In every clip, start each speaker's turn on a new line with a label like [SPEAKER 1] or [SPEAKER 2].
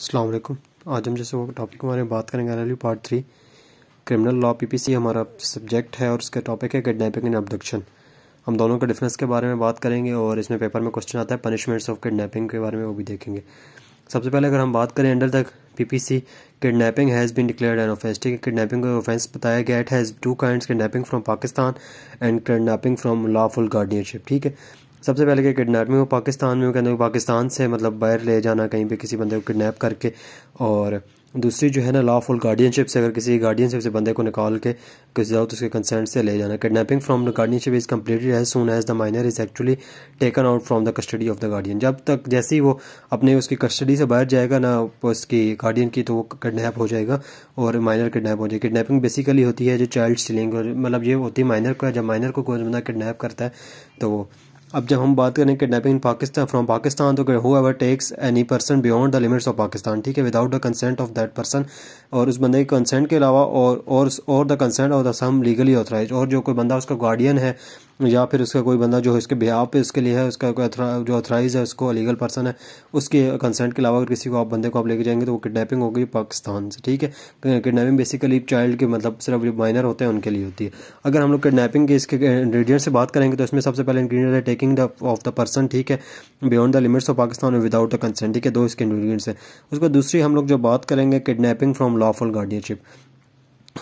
[SPEAKER 1] असलम आज हम जैसे वो टॉपिक हमारे बात करेंगे an part three criminal law PPC हमारा सब्जेक्ट है और उसका टॉपिक है किडनैपिंग एंड अबडक्शन हम दोनों के डिफरेंस के बारे में बात करेंगे और इसमें पेपर में क्वेश्चन आता है पनिशमेंट्स ऑफ किडनैपिंग के बारे में वो भी देखेंगे सबसे पहले अगर हम बात करें अंडर तक सी kidnapping has been declared an offence ठीक है किडनैपिंग का ऑफेंस बताया गया it has two kind kidnapping from Pakistan and kidnapping from lawful guardianship ठीक है सबसे पहले कि किडनैपिंग हो पाकिस्तान में कहते हैं पाकिस्तान से मतलब बाहर ले जाना कहीं पे किसी बंदे को किडनैप करके और दूसरी जो है ना लॉफुल गार्डियनशिप से अगर किसी गार्डियनशिप से बंदे को निकाल के किसी दावत उसके कंसेंट से ले जाना kidnapping from the guardianship is completed as soon as the minor is actually taken out from the custody of the guardian जब तक जैसे ही वो अपने उसकी कस्टडी से बाहर जाएगा ना उसकी गार्डियन की तो वो किडनैप हो जाएगा और माइनर किडनैप हो जाएगी किडनैपिंग बेसिकली होती है जो चाइल्ड स्टिलिंग मतलब ये होती है माइनर का जब माइनर को कोई बंदा किडनैप करता है तो अब जब हम बात करें इन पाकिस्तान फ्रॉम पाकिस्तान तो whoever takes any person beyond the limits of Pakistan ठीक है without the consent of that person और उस बंदे के कंसेंट के अलावा और और और the consent of the some legally authorize और जो कोई बंदा उसका गार्डियन है या फिर उसका कोई बंदा जो इसके बिहाव पे इसके लिए है उसका कोई जो अथराइज है उसको लीगल पर्सन है उसके कंसेंट के अलावा अगर किसी को आप बंदे को आप लेके जाएंगे तो वो किडनैपिंग होगी पाकिस्तान से ठीक है किडनैपिंग बेसिकली चाइल्ड के मतलब सिर्फ जो माइनर होते हैं उनके लिए होती है अगर हम लोग किडनैपिंग के इसके इंग्रीडियंट से बात करेंगे तो इसमें सबसे पहले इंग्रीडियंट है taking the of the person ठीक है beyond the limits of Pakistan और विदाउट द कंसेंट ठीक है दो इसके इंग्रीडियंट्स हैं उसको दूसरी हम लोग जो बात करेंगे किडनैपिंग फ्रॉम लॉफुल गार्डियनशिप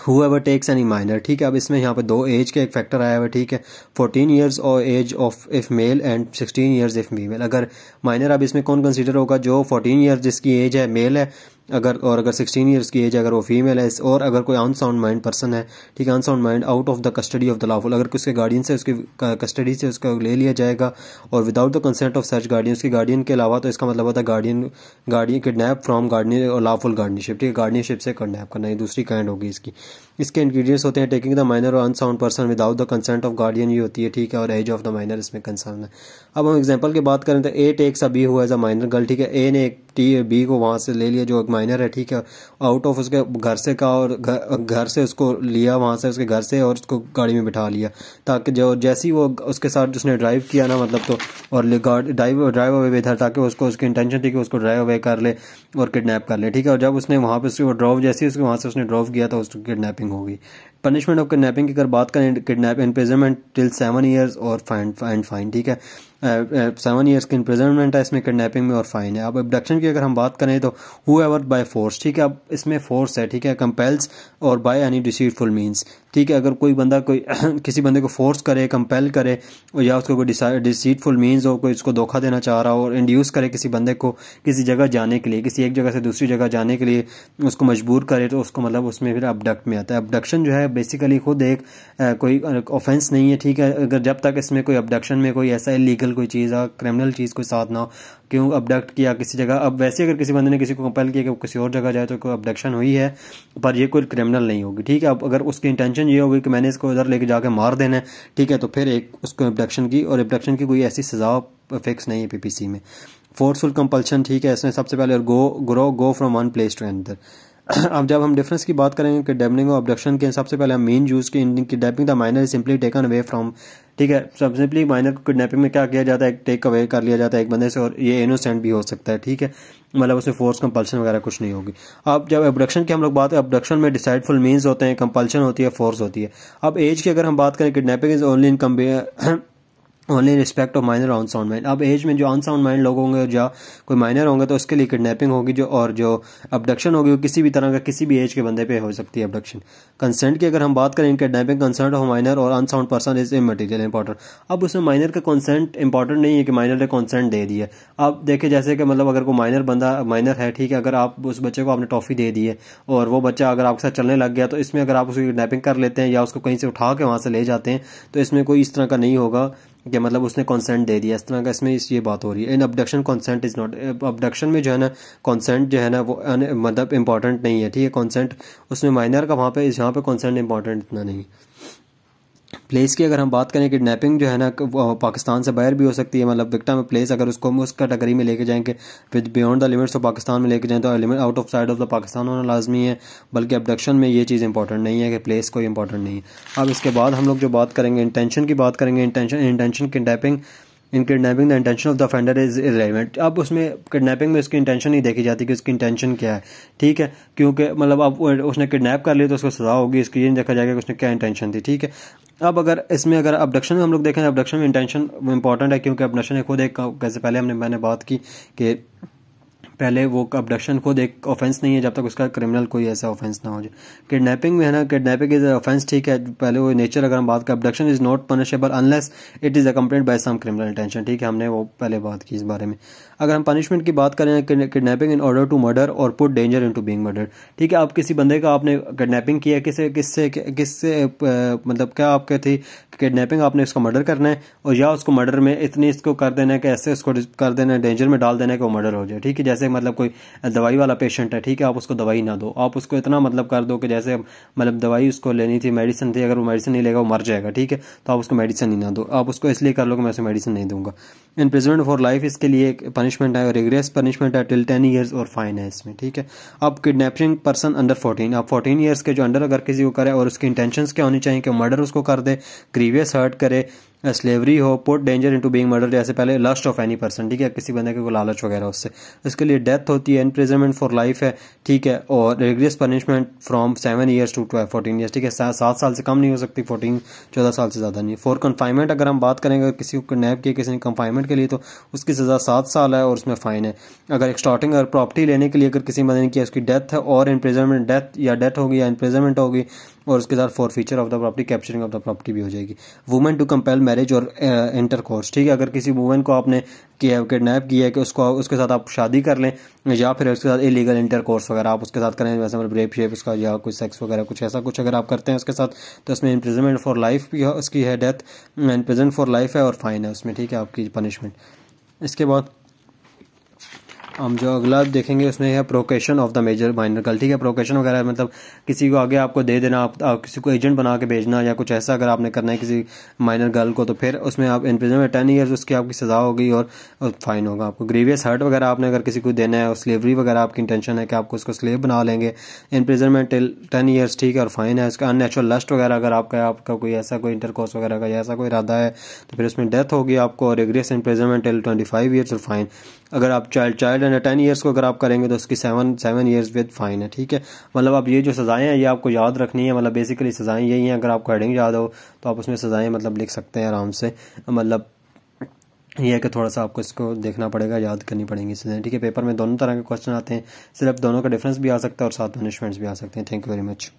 [SPEAKER 1] हुआ टेक्स एनी माइनर ठीक है अब इसमें यहाँ पे दो एज के एक फैक्टर आया हुआ ठीक है फोर्टीन ईयर्स और age of if male and sixteen years if female अगर माइनर अब इसमें कौन कंसिडर होगा जो फोर्टीन ईयर्स जिसकी एज है मेल है अगर और अगर 16 ईयर्स की एज अगर वो फीमेल है और अगर कोई अनसाउंड माइंड पर्सन है ठीक है unsound mind out of the custody of the lawful अगर उसके गार्डियन से उसकी कस्टडी से उसका ले लिया जाएगा और without the consent of search guardian उसके गार्डियन के अलावा तो इसका मतलब होता है guardian guardian kidnap from guardian और लॉफुल गार्डनरशिप ठीक है गार्डनरशिप से किडनैप करना ये दूसरी काइंड होगी इसकी इसके इंग्रीडियंट्स होते हैं टेकिंग द माइनर और unsound person without the consent of guardian ये होती है ठीक है और एज ऑफ द माइनर इसमें कंसर्न है अब हम एग्जाम्पल की बात करें तो ए टेक्स अभी हुआ एज अ माइनर गर्ल ठीक है ए ने एक टी बी को वहाँ से ले लिया जो एक माइनर है ठीक है आउट ऑफ उसके घर से का और घर से उसको लिया वहाँ से उसके घर से और उसको गाड़ी में बिठा लिया ताकि जो जैसी वो उसके साथ जिसने ड्राइव किया ना मतलब तो और ड्राइव ड्राइव अवे था ताकि उसको उसकी इंटेंशन थी कि उसको ड्राइव अवे कर ले और किडनैप कर ले ठीक है और जब उसने वहाँ पर उसको ड्रॉप जैसी उसके वहाँ से उसने ड्रॉप किया तो उसकी किडनैपिंग होगी पनिशमेंट ऑफ किडनैपिंग की अगर बात करें kidnap imprisonment till seven years और फाइन फाइन फाइन ठीक है सेवन uh, ईयर्स uh, की इम्प्रिजनमेंट है इसमें किडनैपिंग में और फाइन है अब एबडक्शन की अगर हम बात करें तो हु एवर बाय फोर्स ठीक है अब इसमें फोर्स है ठीक है कंपेल्स और बाय एनी डिसीटफुल मीन्स ठीक है अगर कोई बंदा कोई किसी बंदे को फोर्स करे कंपेल करे या उसको कोई डिसीटफुल मीन्स हो कोई उसको धोखा देना चाह रहा हो और इंड्यूस करे किसी बंदे को किसी जगह जाने के लिए किसी एक जगह से दूसरी जगह जाने के लिए उसको मजबूर करे तो उसको मतलब उसमें फिर अबडक्ट में आता है अबडक्शन जो है बेसिकली खुद एक आ, कोई ऑफेंस नहीं है ठीक है अगर जब तक इसमें कोई अबडक्शन में कोई ऐसा इलीगल कोई चीज़ आ क्रिमिनल चीज़ कोई साथ ना हो क्यों अबडक्ट किया किसी जगह अब वैसे अगर किसी बंदे ने किसी को कंपेल किया कि वो किसी और जगह जाए तो कोई अबडक्शन हुई है पर यह कोई क्रिमिनल नहीं होगी ठीक है अब अगर उसकी इंटेंशन ये होगी कि मैंने इसको इधर लेके जाके मार देना है ठीक है तो फिर एक उसको अबडक्शन की और अबडक्शन की कोई ऐसी सज़ा फिक्स नहीं है पीपीसी में फोर्सफुल कंपल्शन ठीक है इसमें सबसे पहले और go grow go from one place to अंदर अब जब हम डिफरेंस की बात करेंगे किडनैपिंग और ऑब्डक्शन के सबसे पहले हम मेन यूज़ के in the minor is simply taken away from ठीक है सब सिंपली माइनर को किडनैपिंग में क्या किया जाता है टेक अवे कर लिया जाता है एक बंदे से और ये इनोसेंट भी हो सकता है ठीक है मतलब उसमें फोर्स कंपल्शन वगैरह कुछ नहीं होगी अब जब अबडक्शन की हम लोग बात करें अबडक्शन में डिसाइडफुल मीन्स होते हैं कंपल्शन होती है फोर्स होती है अब एज की अगर हम बात करें kidnapping is only in only respect of minor on sound mind अब एज में जो अनसाउंड माइंड लोग होंगे या कोई माइनर होंगे तो उसके लिए किडनैपिंग होगी जो और जो अबडक्शन होगी वो किसी भी तरह का किसी भी एज के बंदे पे हो सकती है अबडक्शन कंसेंट की अगर हम बात करें किडनैपिंग कंसेंट ऑफ माइनर और unsound person is immaterial important अब उसमें माइनर का कंसेंट इंपॉर्टेंट नहीं है कि माइनर ने कंसेंट दे दिया अब देखें जैसे कि मतलब अगर कोई माइनर बंदा माइनर है ठीक है अगर आप उस बच्चे को आपने टॉफ़ी दे दी है और वो बच्चा अगर आपके साथ चलने लग गया तो इसमें अगर आप उसकी किडनैपिंग कर लेते हैं या उसको कहीं से उठा के वहाँ से ले जाते हैं तो इसमें कोई इस तरह का नहीं होगा कि मतलब उसने कंसेंट दे दिया इस तरह का इसमें इस ये बात हो रही है in abduction consent is not abduction में जो है ना कंसेंट जो है ना वो मतलब इंपॉर्टेंट नहीं है ठीक है कंसेंट उसमें माइनर का वहाँ पे यहाँ पे कंसेंट इंपॉर्टेंट इतना नहीं प्लेस की अगर हम बात करें किडनैपिंग जो है ना पाकिस्तान से बाहर भी हो सकती है मतलब विक्टा में प्लेस अगर उसको हम उस कैटेगरी में लेके जाएंगे with beyond the limits of Pakistan में लेके जाएँ तो limit out of side of the Pakistan होना लाजमी है बल्कि अबडक्शन में ये चीज़ इंपॉर्टेंट नहीं है कि प्लेस कोई इंपॉर्टेंट नहीं है अब इसके बाद हम लोग जो बात करेंगे इंटेंशन की बात करेंगे इंटेंशन इंटेंशन डैपिंग in kidnapping the intention of the offender is irrelevant अब उसमें किडनैपिंग में उसकी इंटेंशन नहीं देखी जाती कि उसकी इंटेंशन क्या है ठीक है क्योंकि मतलब अब उसने किडनैप कर लिया तो उसको सजा होगी इसकी ये नहीं देखा जाएगा कि उसने क्या इंटेंशन थी ठीक है अब अगर इसमें अगर अबडक्शन में हम लोग देखें अबडक्शन में इंटेंशन इंपॉर्टेंट है क्योंकि अबडक्शन खुद एक कैसे पहले हमने मैंने बात की कि पहले वो अबडक्शन खुद एक ऑफेंस नहीं है जब तक उसका क्रिमिनल कोई ऐसा ऑफेंस ना हो जाए किडनैपिंग में है ना किडनैपिंग इज ऑफेंस ठीक है पहले वो नेचर अगर हम बात करें abduction is not punishable unless it is accomplished by some criminal intention ठीक है हमने वो पहले बात की इस बारे में अगर हम पनिशमेंट की बात करें kidnapping in order to murder और put danger into being murder ठीक है आप किसी बंदे का आपने किडनैपिंग किया किसे किससे किससे मतलब क्या आपके थी किडनैपिंग आपने इसको मर्डर करना है और या उसको मर्डर में इतनी इसको कर देना है कि ऐसे उसको कर देना है डेंजर में डाल देना है कि वो मर्डर हो जाए ठीक है जैसे मतलब कोई दवाई वाला पेशेंट है ठीक है आप उसको दवाई ना दो आप उसको इतना मतलब कर दो कि जैसे मतलब दवाई उसको लेनी थी मेडिसिन थी अगर वो मेडिसिन नहीं लेगा वो मर जाएगा ठीक है तो आप उसको मेडिसिन ही ना दो आप उसको इसलिए कर लो कि मैं उसे मेडिसिन नहीं दूंगा इम्प्रिजमेंट फॉर लाइफ इसके लिए एक पनिशमेंट है और रिग्रेस पनिशमेंट है टिल टेन ईयर्स और फाइन है इसमें ठीक है अब किडनैपिंग पर्सन अंडर फोर्टीन आप फोर्टीन ईयर्स के जो अंडर अगर किसी को करे और उसकी इंटेंशन क्या होनी चाहिए कि मर्डर उसको कर दे प्रीवियस हर्ट करे स्लेवरी हो put danger to being murder जैसे पहले लस्ट ऑफ एनी पर्सन ठीक है किसी बंदे को लालच वगैरह उससे इसके लिए डेथ होती है इनप्रिजनमेंट फॉर लाइफ है ठीक है और rigorous punishment from seven years to twelve fourteen years ठीक है सात साल से कम नहीं हो सकती फोर्टीन चौदह साल से ज़्यादा नहीं फॉर कन्फाइनमेंट अगर हम बात करेंगे किसी को किडनैप किया किसी ने कन्फाइनमेंट के लिए तो उसकी सज़ा सात साल है और उसमें फ़ाइन है अगर स्टार्टिंग अगर प्रॉपर्टी लेने के लिए अगर किसी बंदे ने किया उसकी डेथ है और इनप्रिजनमेंट डेथ या डेथ होगी या इनप्रिजनमेंट होगी और उसके साथ for feature of the property capturing of the property भी हो जाएगी वुमेन टू कंपेल मैरिज और इंटर कोर्स ठीक है अगर किसी वूमेन को आपने किया किडनैप किया है कि उसको उसके साथ आप शादी कर लें या फिर उसके साथ इलीगल इंटर कोर्स वगैरह आप उसके साथ करें वैसे मतलब रेप शेप उसका या कुछ सेक्स वगैरह कुछ ऐसा कुछ अगर आप करते हैं उसके साथ तो उसमें इम्प्रिजमेंट फॉर लाइफ भी उसकी है डेथ इम्प्रिजन फॉर लाइफ है और फाइन है उसमें ठीक है आपकी पनिशमेंट इसके बाद हम जो अगला देखेंगे उसमें है provocation of the major minor ठीक है प्रोकेशन वगैरह मतलब किसी को आगे आपको दे देना आप, आप किसी को एजेंट बना के भेजना या कुछ ऐसा अगर आपने करना है किसी माइनर गर्ल को तो फिर उसमें आप इम्प्रिजन में टेन ईयर्स उसकी आपकी सज़ा होगी और, फाइन होगा आपको ग्रीवियस हर्ट वगैरह आपने अगर किसी को देना है और स्लेवरी वगैरह आपकी इंटेंशन है कि आपको उसको स्लेव बना लेंगे इम्प्रिजन में टेन ईयर्स ठीक है और फाइन है उसका अननेचुरल लस्ट वगैरह अगर आपका आपका कोई ऐसा कोई इंटरकोर्स वगैरह का ऐसा कोई इरादा है तो फिर उसमें डेथ होगी आपको और rigorous imprisonment till twenty five years और फाइन अगर आप child child then ten years को अगर आप करेंगे तो उसकी seven seven years with fine है ठीक है मतलब आप ये जो सज़ाएँ हैं ये आपको याद रखनी है मतलब बेसिकली सज़ाएँ यही हैं अगर आपको हेडिंग याद हो तो आप उसमें सजाएं मतलब लिख सकते हैं आराम से मतलब यह है कि थोड़ा सा आपको इसको देखना पड़ेगा याद करनी पड़ेगी सजाएं ठीक है पेपर में दोनों तरह के क्वेश्चन आते हैं सिर्फ दोनों का डिफरेंस भी आ सकता है और साथ पनिशमेंट्स भी आ सकते हैं थैंक यू वेरी मच